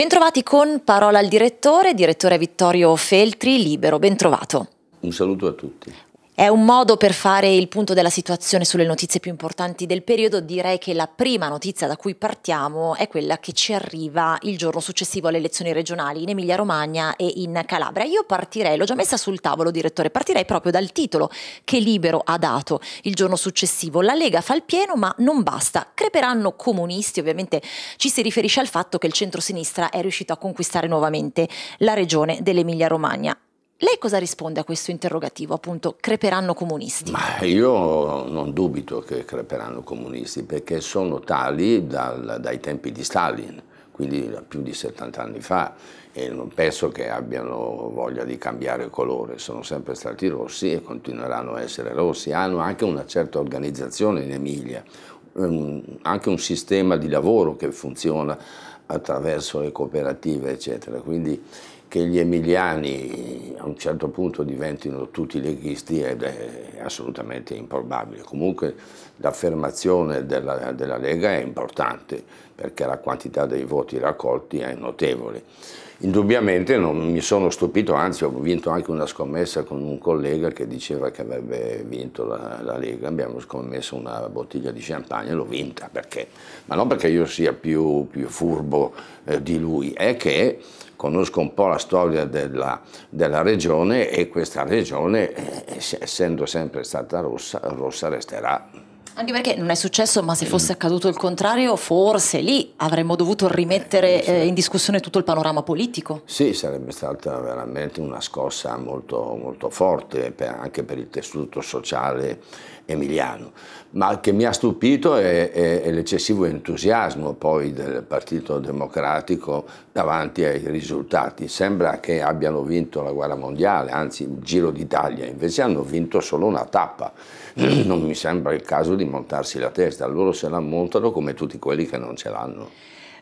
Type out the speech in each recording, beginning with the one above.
Bentrovati con Parola al direttore, direttore Vittorio Feltri, libero, bentrovato. Un saluto a tutti. È un modo per fare il punto della situazione sulle notizie più importanti del periodo. Direi che la prima notizia da cui partiamo è quella che ci arriva il giorno successivo alle elezioni regionali in Emilia-Romagna e in Calabria. Io partirei, l'ho già messa sul tavolo, direttore, partirei proprio dal titolo che Libero ha dato il giorno successivo. La Lega fa il pieno, ma non basta. Creperanno comunisti, ovviamente ci si riferisce al fatto che il centro-sinistra è riuscito a conquistare nuovamente la regione dell'Emilia-Romagna. Lei cosa risponde a questo interrogativo, appunto, creperanno comunisti? Ma io non dubito che creperanno comunisti, perché sono tali dal, dai tempi di Stalin, quindi più di 70 anni fa, e non penso che abbiano voglia di cambiare colore, sono sempre stati rossi e continueranno a essere rossi, hanno anche una certa organizzazione in Emilia, anche un sistema di lavoro che funziona attraverso le cooperative, eccetera. Quindi che gli emiliani a un certo punto diventino tutti leghisti ed è assolutamente improbabile. Comunque l'affermazione della, della, Lega è importante perché la quantità dei voti raccolti è notevole. Indubbiamente non mi sono stupito, anzi ho vinto anche una scommessa con un collega che diceva che avrebbe vinto la, la Lega, abbiamo scommesso una bottiglia di champagne e l'ho vinta, perché? ma non perché io sia più, più furbo eh, di lui, è che conosco un po' la storia della, della regione e questa regione, eh, essendo sempre stata rossa, rossa resterà. Anche perché non è successo, ma se fosse accaduto il contrario, forse lì avremmo dovuto rimettere eh, eh, in discussione tutto il panorama politico. Sì, sarebbe stata veramente una scossa molto, molto forte per, anche per il tessuto sociale emiliano. Ma che mi ha stupito è, è, è l'eccessivo entusiasmo poi del Partito Democratico davanti ai risultati. Sembra che abbiano vinto la guerra mondiale, anzi il Giro d'Italia, invece hanno vinto solo una tappa. Non mi sembra il caso di montarsi la testa, loro se la montano come tutti quelli che non ce l'hanno.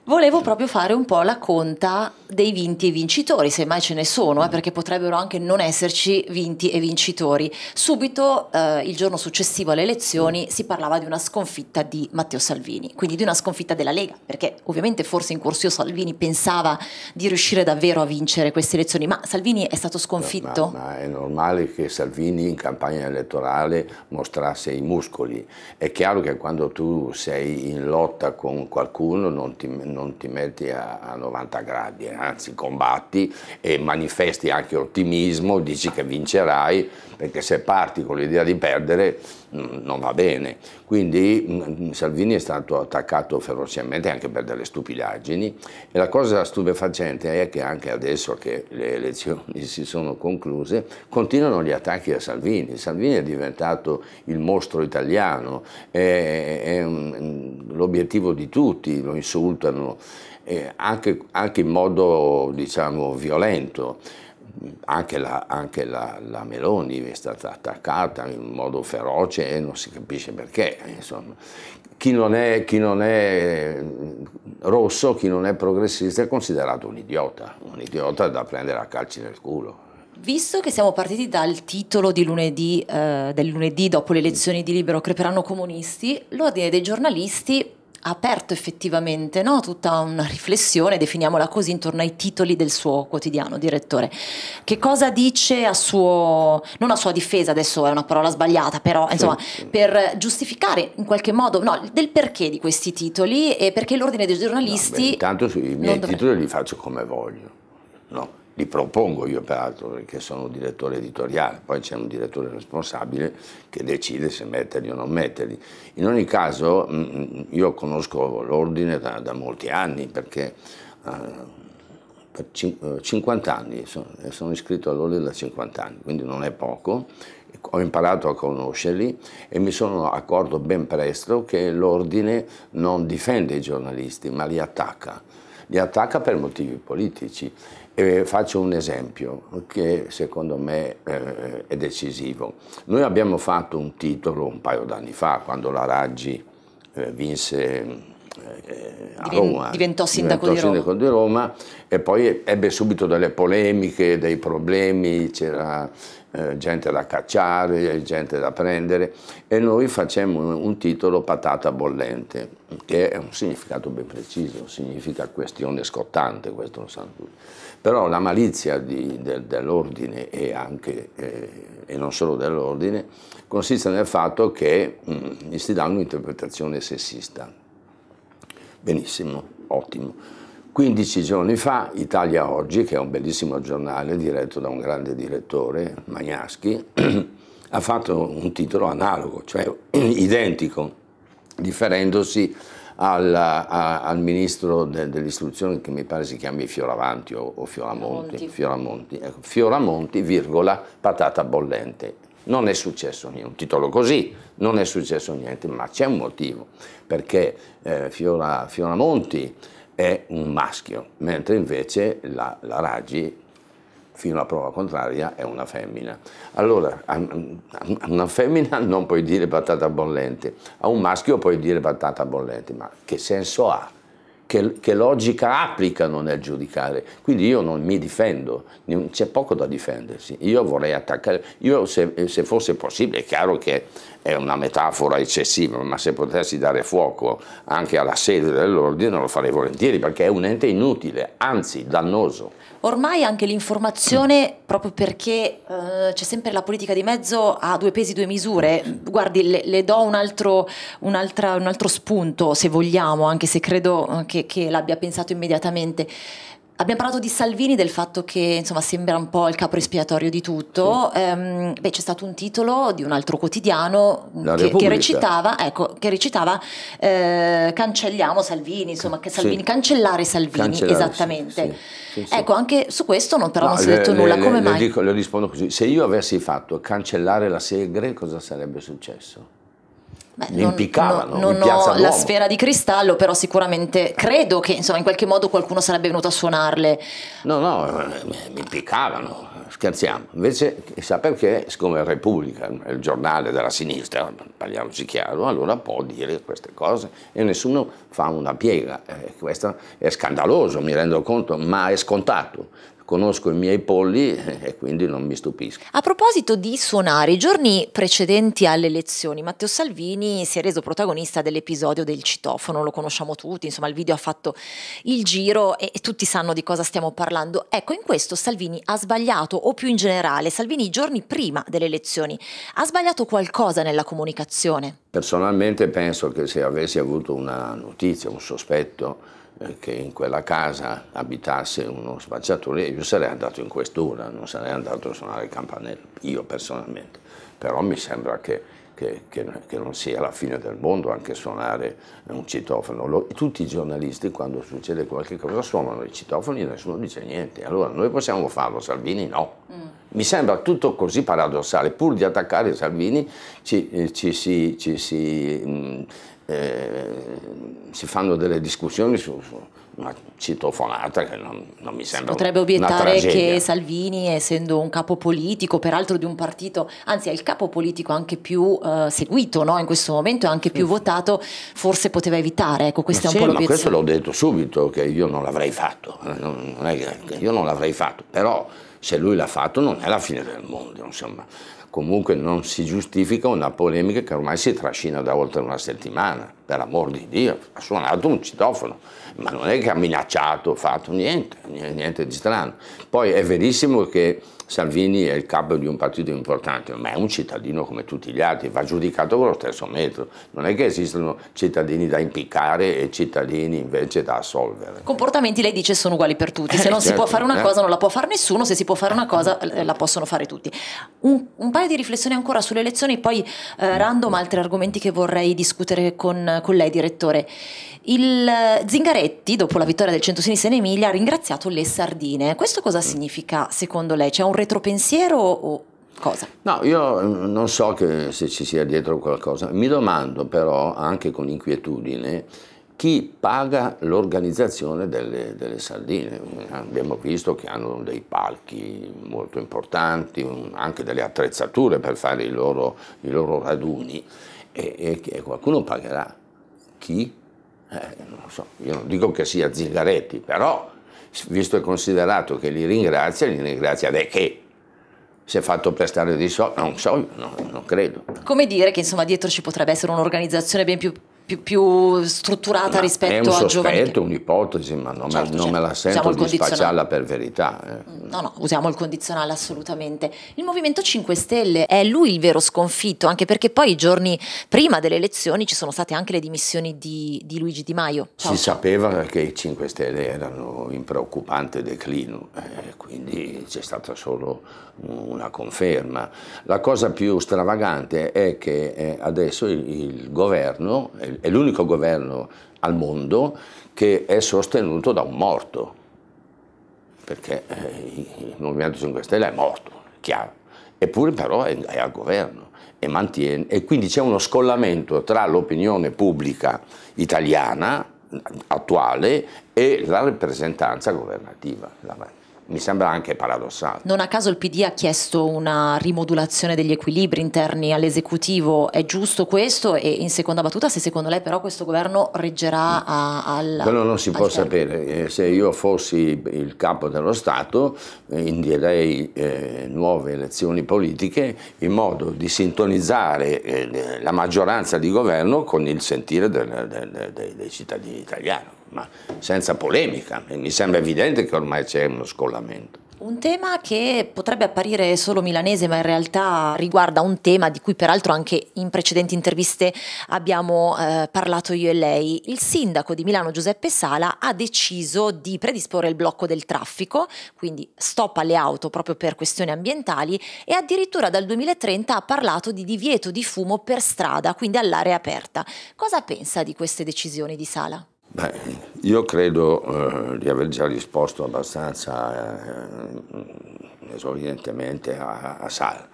Volevo proprio fare un po' la conta dei vinti e vincitori, se mai ce ne sono, eh, mm. perché potrebbero anche non esserci vinti e vincitori. Subito, eh, il giorno successivo alle elezioni, mm. si parlava di una sconfitta di Matteo Salvini, quindi di una sconfitta della Lega, perché ovviamente forse in Corsio Salvini pensava di riuscire davvero a vincere queste elezioni, ma Salvini è stato sconfitto? Ma, ma è normale che Salvini in campagna elettorale mostrasse i muscoli. È chiaro che quando tu sei in lotta con qualcuno non ti non ti metti a, a 90 gradi, eh, anzi combatti e manifesti anche ottimismo, dici che vincerai, perché se parti con l'idea di perdere non va bene. Quindi mm, Salvini è stato attaccato ferocemente anche per delle stupidaggini e la cosa stupefacente è che anche adesso che le elezioni si sono concluse continuano gli attacchi a Salvini. Salvini è diventato il mostro italiano, è, è mm, l'obiettivo di tutti, lo insultano eh, anche, anche in modo diciamo violento anche, la, anche la, la, Meloni è stata attaccata in modo feroce e non si capisce perché. Eh, chi non, è, chi non, è, mm, rosso, chi non è progressista è considerato un idiota, un idiota da prendere a calci nel culo. Visto che siamo partiti dal titolo lunedì, eh, del lunedì dopo le elezioni di Libero creperanno comunisti, l'ordine dei giornalisti aperto effettivamente no? tutta una riflessione, definiamola così, intorno ai titoli del suo quotidiano, direttore. Che cosa dice a suo, non a sua difesa, adesso è una parola sbagliata, però insomma, sì. per giustificare in qualche modo no, del perché di questi titoli e perché l'ordine dei giornalisti... No, beh, intanto i miei titoli dovrebbe. li faccio come voglio, no? li propongo io peraltro perché sono direttore editoriale, poi c'è un direttore responsabile che decide se metterli o non metterli. In ogni caso mm, mm, io conosco l'ordine da, da, molti anni perché uh, per 50 eh, anni, sono, eh, sono iscritto all'ordine da 50 anni, quindi non è poco, ho imparato a conoscerli e mi sono accorto ben presto che l'ordine non difende i giornalisti ma li attacca li attacca per motivi politici. E faccio un esempio che secondo me eh, è decisivo. Noi abbiamo fatto un titolo un paio d'anni fa, quando la Raggi eh, vinse eh, a Roma. Eh. Diventò sindaco, diventò di, sindaco Roma. di Roma e poi ebbe subito delle polemiche, dei problemi, c'era eh, gente da cacciare, gente da prendere e noi facemmo un, un titolo patata bollente, che è un significato ben preciso, significa questione scottante, questo lo sanno tutti. Però la malizia di, de, dell'ordine e anche, eh, e non solo dell'ordine, consiste nel fatto che mh, mm, gli si dà un'interpretazione sessista Benissimo, ottimo. 15 giorni fa, Italia Oggi, che è un bellissimo giornale diretto da un grande direttore, Magnaschi, ha fatto un titolo analogo, cioè identico, riferendosi al, a, al ministro de, dell'istruzione che mi pare si chiami Fioravanti o, o Fioramonti, Fioramonti, Fioramonti, ecco, Fioramonti virgola, patata bollente. Non è successo niente, un titolo così, non è successo niente, ma c'è un motivo, perché eh, Fiora, Fiora, Monti è un maschio, mentre invece la, la Raggi fino a prova contraria è una femmina. Allora, a una femmina non puoi dire patata bollente, a un maschio puoi dire patata bollente, ma che senso ha? che, che, logica applicano nel giudicare. Quindi io non mi difendo, c'è poco da difendersi. Io vorrei attaccare, io se, se, fosse possibile, è chiaro che è una metafora eccessiva, ma se potessi dare fuoco anche alla sede dell'ordine lo farei volentieri perché è un ente inutile, anzi dannoso. Ormai anche l'informazione, proprio perché eh, c'è sempre la politica di mezzo ha due pesi, due misure, guardi, le, le do un altro, un, altro, un altro, spunto, se vogliamo, anche se credo eh, che, che l'abbia pensato immediatamente. Abbiamo parlato di Salvini, del fatto che insomma, sembra un po' il capo espiatorio di tutto. Sì. Ehm, beh, c'è stato un titolo di un altro quotidiano che, che, recitava, ecco, che recitava eh, Cancelliamo Salvini, insomma, che Salvini, sì. cancellare Salvini, cancellare, esattamente. Sì, ecco, anche su questo non, però no, non si è detto le, nulla. Come le, mai? Le, dico, le rispondo così: se io avessi fatto cancellare la Segre, cosa sarebbe successo? Beh, li impiccavano. Non, non ho la sfera di cristallo, però sicuramente credo che insomma, in qualche modo qualcuno sarebbe venuto a suonarle. No, no, mi impiccavano, scherziamo. Invece sa perché siccome Repubblica il giornale della sinistra, parliamoci chiaro, allora può dire queste cose e nessuno fa una piega. Eh, questo è scandaloso, mi rendo conto, ma è scontato conosco i miei polli e quindi non mi stupisco. A proposito di suonare, i giorni precedenti alle elezioni, Matteo Salvini si è reso protagonista dell'episodio del citofono, lo conosciamo tutti, insomma il video ha fatto il giro e, e tutti sanno di cosa stiamo parlando. Ecco, in questo Salvini ha sbagliato, o più in generale, Salvini i giorni prima delle elezioni, ha sbagliato qualcosa nella comunicazione? Personalmente penso che se avessi avuto una notizia, un sospetto, eh, che in quella casa abitasse uno spacciatore, io sarei andato in questura, non sarei andato a suonare il campanello, io personalmente. Però mi sembra che, che, che, che non sia la fine del mondo anche suonare un citofono. tutti i giornalisti quando succede qualche cosa suonano i citofoni e nessuno dice niente. Allora noi possiamo farlo, Salvini no. Mm. Mi sembra tutto così paradossale, pur di attaccare Salvini ci, eh, ci si... Ci si mh, mm, eh, si fanno delle discussioni su, su una citofonata che non, non mi sembra si potrebbe obiettare che Salvini essendo un capo politico peraltro di un partito anzi è il capo politico anche più eh, seguito no? in questo momento anche più sì. votato forse poteva evitare ecco questa ma è un sì, po' l'obiezione questo l'ho detto subito che io non l'avrei fatto eh, non, non io non l'avrei fatto però se lui l'ha fatto non è la fine del mondo insomma comunque non si giustifica una polemica che ormai si trascina da oltre una settimana, per amor di Dio, ha suonato un citofono, ma non è che ha minacciato, fatto niente, niente di strano. Poi è verissimo che Salvini è il capo di un partito importante, ma è un cittadino come tutti gli altri, va giudicato con lo stesso metro. Non è che esistono cittadini da impiccare e cittadini invece da assolvere. Comportamenti, lei dice, sono uguali per tutti. Eh, se non eh, si può certo, fare una eh. cosa non la può fare nessuno, se si può fare una cosa la possono fare tutti. Un, un paio di riflessioni ancora sulle elezioni, poi eh, random altri argomenti che vorrei discutere con, con lei, direttore. Il eh, Zingaretti, dopo la vittoria del centrosinistra in Emilia, ha ringraziato le sardine. Questo cosa significa secondo lei? C'è un retropensiero o cosa? No, io mm, non so se ci sia dietro qualcosa. Mi domando però, anche con inquietudine, chi paga l'organizzazione delle, delle, sardine. Abbiamo visto che hanno dei palchi molto importanti, anche delle attrezzature per fare i loro, i loro raduni e, e, qualcuno pagherà. Chi? Eh, non so, io non dico che sia Zingaretti, però visto e considerato che li ringrazia, li ringrazia di che? si è fatto prestare di soldi, non so, no, non credo. Come dire che insomma dietro ci potrebbe essere un'organizzazione ben più più, più strutturata ma rispetto a giovani. È un sospetto, un'ipotesi, ma non, certo, me, non certo. me la sento di spacciarla per verità. Eh. Mm, no, no, usiamo il condizionale assolutamente. Il Movimento 5 Stelle è lui il vero sconfitto, anche perché poi i giorni prima delle elezioni ci sono state anche le dimissioni di, di Luigi Di Maio. Ciao. Si sapeva che i 5 Stelle erano in preoccupante declino, eh, quindi c'è stata solo una conferma. La cosa più stravagante è che eh, adesso il, il governo, il è l'unico governo al mondo che è sostenuto da un morto, perché eh, il Movimento 5 Stelle è morto, chiaro, eppure però è, è al governo e mantiene, e quindi c'è uno scollamento tra l'opinione pubblica italiana attuale e la rappresentanza governativa. La mi sembra anche paradossale. Non a caso il PD ha chiesto una rimodulazione degli equilibri interni all'esecutivo, è giusto questo? E in seconda battuta, se secondo lei però questo governo reggerà a, al... Quello non si può termine. sapere, eh, se io fossi il capo dello Stato eh, indirei eh, nuove elezioni politiche in modo di sintonizzare eh, la maggioranza di governo con il sentire del, del, del, dei cittadini italiani ma senza polemica. Mi sembra evidente che ormai c'è uno scollamento. Un tema che potrebbe apparire solo milanese, ma in realtà riguarda un tema di cui peraltro anche in precedenti interviste abbiamo eh, parlato io e lei. Il sindaco di Milano Giuseppe Sala ha deciso di predisporre il blocco del traffico, quindi stop alle auto proprio per questioni ambientali e addirittura dal 2030 ha parlato di divieto di fumo per strada, quindi all'area aperta. Cosa pensa di queste decisioni di Sala? Beh, io credo eh, di aver già risposto abbastanza eh, esaurientemente a, a Sal.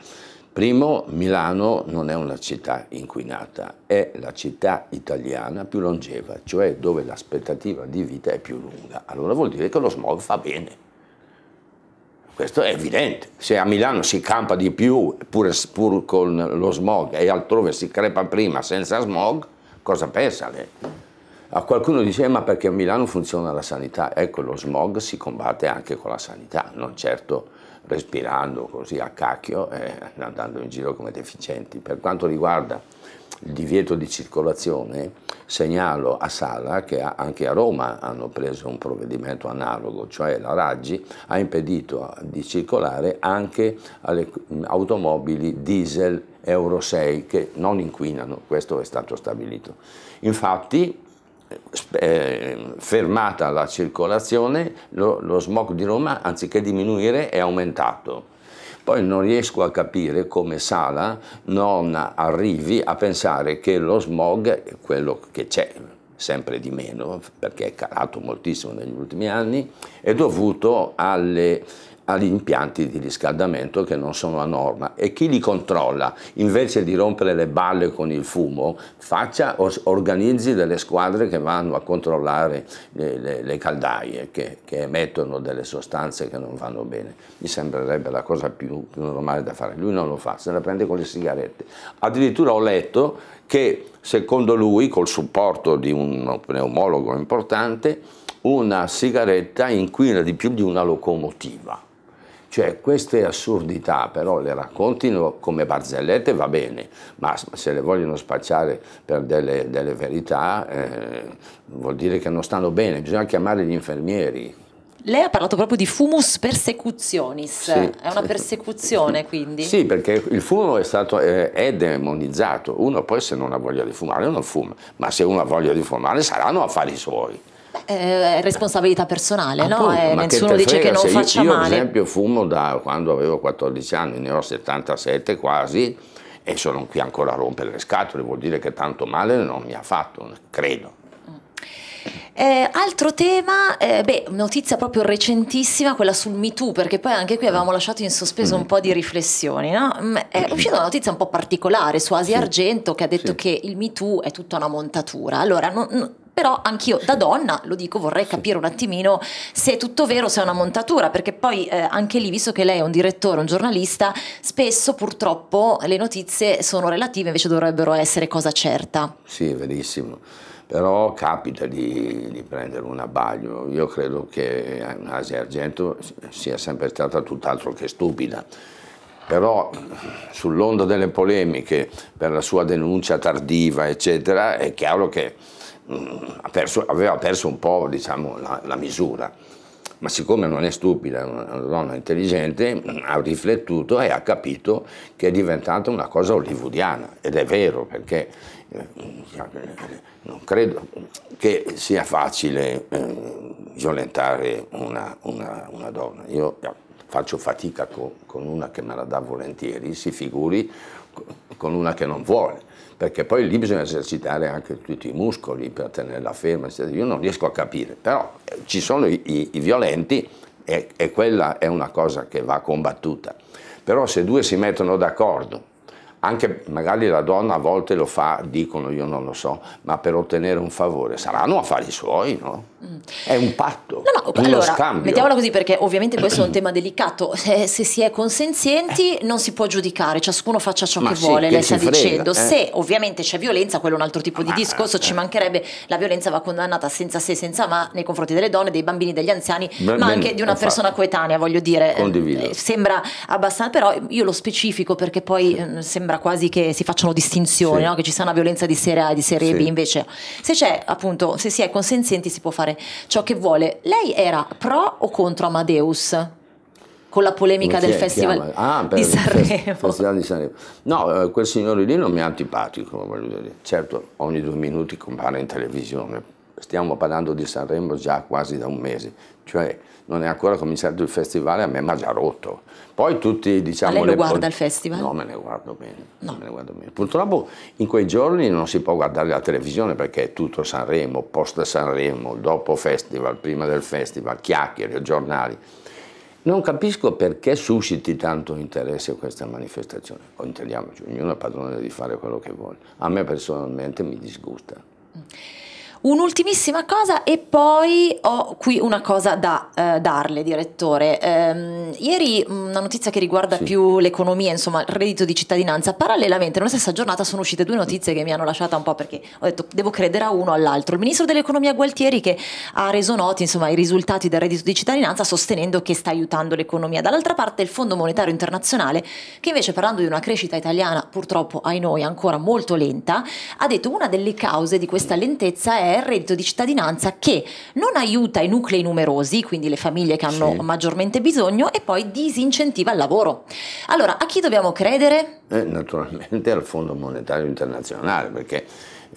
Primo, Milano non è una città inquinata, è la città italiana più longeva, cioè dove l'aspettativa di vita è più lunga. Allora vuol dire che lo smog fa bene. Questo è evidente. Se a Milano si campa di più pur, pur con lo smog e altrove si crepa prima senza smog, cosa pensa lei? A qualcuno dice eh, ma perché a Milano funziona la sanità? Ecco, lo smog si combatte anche con la sanità, non certo respirando così a cacchio e andando in giro come deficienti. Per quanto riguarda il divieto di circolazione, segnalo a Sala che anche a Roma hanno preso un provvedimento analogo, cioè la Raggi ha impedito di circolare anche alle automobili diesel Euro 6 che non inquinano, questo è stato stabilito. Infatti eh, fermata la circolazione, lo, lo smog di Roma anziché diminuire è aumentato. Poi non riesco a capire come Sala non arrivi a pensare che lo smog, quello che c'è sempre di meno, perché è calato moltissimo negli ultimi anni, è dovuto alle agli impianti di riscaldamento che non sono a norma e chi li controlla invece di rompere le balle con il fumo faccia, organizzi delle squadre che vanno a controllare le, le, le caldaie che, che, emettono delle sostanze che non vanno bene mi sembrerebbe la cosa più, più normale da fare lui non lo fa, se la prende con le sigarette addirittura ho letto che secondo lui col supporto di un pneumologo importante una sigaretta inquina di più di una locomotiva cioè queste assurdità però le raccontino come barzellette va bene, ma se le vogliono spacciare per delle, delle verità eh, vuol dire che non stanno bene, bisogna chiamare gli infermieri. Lei ha parlato proprio di fumus persecutionis, sì. è una persecuzione quindi? Sì, perché il fumo è, stato, è, demonizzato, uno poi se non ha voglia di fumare non fuma, ma se uno ha voglia di fumare saranno affari suoi. È responsabilità personale, Appunto, no? Eh, nessuno dice frega, che non faccia io, io, male. Io ad esempio fumo da quando avevo 14 anni, ne ho 77 quasi, e sono qui ancora a rompere le scatole, vuol dire che tanto male non mi ha fatto, credo. Eh, altro tema, eh, beh, notizia proprio recentissima, quella sul MeToo, perché poi anche qui avevamo lasciato in sospeso un po' di riflessioni. No? Mm, è mm-hmm. uscita una notizia un po' particolare su Asia Argento che ha detto sì. che il MeToo è tutta una montatura. Allora, non, però anch'io da donna, lo dico, vorrei capire un attimino se è tutto vero, se è una montatura, perché poi eh, anche lì, visto che lei è un direttore, un giornalista, spesso purtroppo le notizie sono relative, invece dovrebbero essere cosa certa. Sì, è verissimo però capita di, di, prendere un abbaglio. Io credo che Asia Argento sia sempre stata tutt'altro che stupida, però sull'onda delle polemiche per la sua denuncia tardiva, eccetera, è chiaro che Mm, perso, aveva perso un po' diciamo, la, la, misura, ma siccome non è stupida, è una donna intelligente, mm, ha riflettuto e ha capito che è diventata una cosa hollywoodiana, ed è vero perché eh, non credo che sia facile eh, violentare una, una, una, donna. Io eh, faccio fatica con, con una che me la dà volentieri, si figuri con una che non vuole perché poi lì bisogna esercitare anche tutti i muscoli per tenerla ferma, eccetera. io non riesco a capire, però eh, ci sono i, i, i violenti e, e quella è una cosa che va combattuta, però se due si mettono d'accordo anche magari la donna a volte lo fa, dicono io non lo so, ma per ottenere un favore, saranno affari suoi, no? Mm. È un patto, no, no, allora, scambio. Mettiamola così perché ovviamente questo è un tema delicato, se, eh, se si è consenzienti non si può giudicare, ciascuno faccia ciò ma che sì, vuole, che lei sta frega, dicendo, eh? se ovviamente c'è violenza, quello è un altro tipo di discorso, eh. ci mancherebbe, la violenza va condannata senza se senza ma nei confronti delle donne, dei bambini, degli anziani, ben, ma anche ben, di una persona fatto. coetanea, voglio dire, Condivido. Eh, sembra abbastanza, però io lo specifico perché poi sì. Eh, sembra sembra quasi che si facciano distinzioni, sì. no? che ci sia una violenza di serie A e di serie sì. B, invece se c'è appunto, se si è consenzienti si può fare ciò che vuole. Lei era pro o contro Amadeus? Con la polemica del festival ah, di, Sanremo. festival di Sanremo. No, eh, quel signore lì non mi è antipatico, voglio dire. Certo, ogni due minuti compare in televisione. Stiamo parlando di Sanremo già quasi da un mese. Cioè, non è ancora cominciato il festival a me mi ha già rotto. Poi tutti diciamo... Ma lei lo guarda il festival? No, me ne guardo bene. No. Me ne guardo bene. Purtroppo in quei giorni non si può guardare la televisione perché è tutto Sanremo, post Sanremo, dopo festival, prima del festival, chiacchiere, giornali. Non capisco perché susciti tanto interesse questa manifestazione. Intendiamoci, ognuno è padrone di fare quello che vuole. A me personalmente mi disgusta. Mm. Un'ultimissima cosa e poi ho qui una cosa da eh, darle, direttore. Ehm, ieri una notizia che riguarda sì. più l'economia, insomma il reddito di cittadinanza. Parallelamente, nella stessa giornata sono uscite due notizie che mi hanno lasciata un po' perché ho detto devo credere a uno o all'altro. Il ministro dell'economia Gualtieri che ha reso noti insomma, i risultati del reddito di cittadinanza sostenendo che sta aiutando l'economia. Dall'altra parte il Fondo Monetario Internazionale che invece parlando di una crescita italiana purtroppo ai noi ancora molto lenta ha detto una delle cause di questa lentezza è è il reddito di cittadinanza che non aiuta i nuclei numerosi, quindi le famiglie che hanno sì. maggiormente bisogno, e poi disincentiva il lavoro. Allora, a chi dobbiamo credere? Eh, naturalmente al Fondo Monetario Internazionale, perché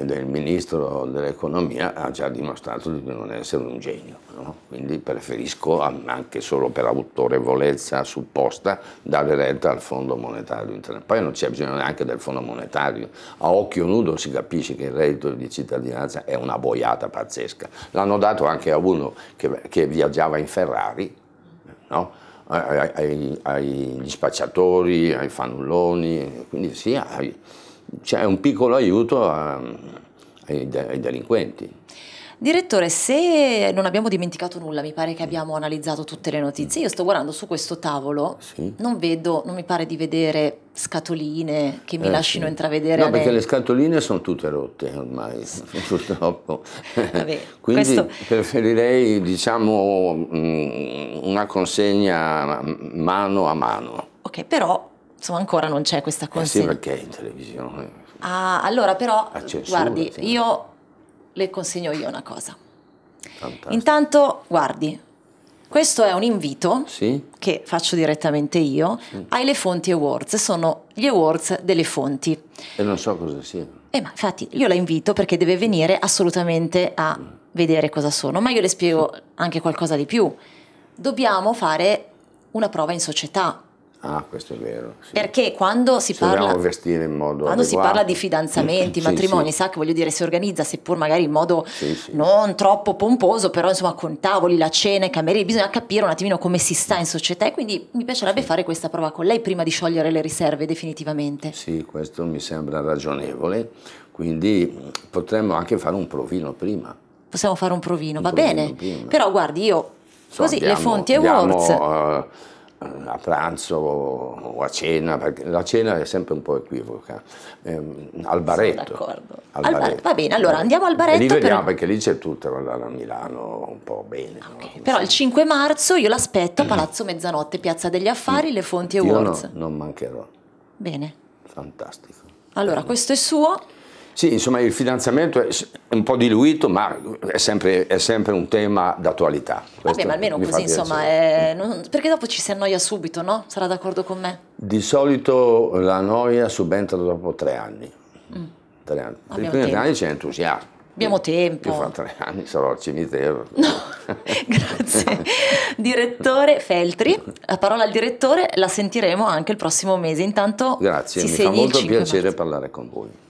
del ministro dell'economia ha già dimostrato di non essere un genio, no? quindi preferisco anche solo per autorevolezza supposta dare retta al Fondo Monetario Internazionale. Poi non c'è bisogno neanche del Fondo Monetario, a occhio nudo si capisce che il reddito di cittadinanza è una boiata pazzesca. L'hanno dato anche a uno che, che viaggiava in Ferrari, no? ai, ai, agli spacciatori, ai fanulloni, quindi sì, ai, cioè è un piccolo aiuto a, ai, ai delinquenti. Direttore, se non abbiamo dimenticato nulla, mi pare che abbiamo analizzato tutte le notizie, io sto guardando su questo tavolo, sì. non vedo, non mi pare di vedere scatoline che mi eh, lasciano sì. intravedere. No, perché le scatoline sono tutte rotte ormai, sì. purtroppo. Vabbè, Quindi questo... preferirei, diciamo, mm, una consegna mm, mano a mano. Ok, però insomma ancora non c'è questa considerazione. Eh sì, perché in televisione. Ah, allora però, censura, guardi, sì. io le consegno io una cosa. Fantastico. Intanto, guardi, questo è un invito sì? che faccio direttamente io sì. ai Le Fonti Awards, sono gli awards delle fonti. E non so cosa siano. Eh, ma infatti io la invito perché deve venire assolutamente a mm. vedere cosa sono, ma io le spiego sì. anche qualcosa di più. Dobbiamo fare una prova in società, Ah, questo è vero. Sì. Perché quando si parla. Dobbiamo vestire in modo. Quando adeguato. si parla di fidanzamenti, sì, matrimoni, sì. sa che voglio dire, si organizza seppur magari in modo non troppo pomposo, però insomma con tavoli, la cena, i camerieri, bisogna capire un attimino come si sta in società. E quindi mi piacerebbe fare questa prova con lei prima di sciogliere le riserve definitivamente. Sì, questo mi sembra ragionevole. Quindi potremmo anche fare un provino prima. Possiamo fare un provino, un va provino bene. Prima. Però guardi, io. So, così andiamo, le fonti e Words. Uh, eh, a pranzo o a cena, perché la cena è sempre un po' equivoca, eh, al baretto. Al al baretto. Va bene, allora eh, andiamo al baretto. E lì vediamo per... perché lì c'è tutto, la, la, Milano un po' bene. Ah, okay. No? Però il 5 marzo io l'aspetto a Palazzo Mezzanotte, Piazza degli Affari, mm. Le Fonti e Awards. Io no, non mancherò. Bene. Fantastico. Allora, questo è suo. Sì, insomma il fidanzamento è un po' diluito, ma è sempre, è sempre un tema d'attualità. Vabbè, ma almeno così, insomma, è... non... perché dopo ci si annoia subito, no? Sarà d'accordo con me? Di solito la noia subentra dopo tre anni. Mm. Tre anni. Per i primi tre anni c'è entusiasmo. Abbiamo tempo. Io fra tre anni sarò al cimitero. No, grazie. Direttore Feltri, la parola al direttore la sentiremo anche il prossimo mese. Intanto Grazie, mi fa molto piacere parlare con voi.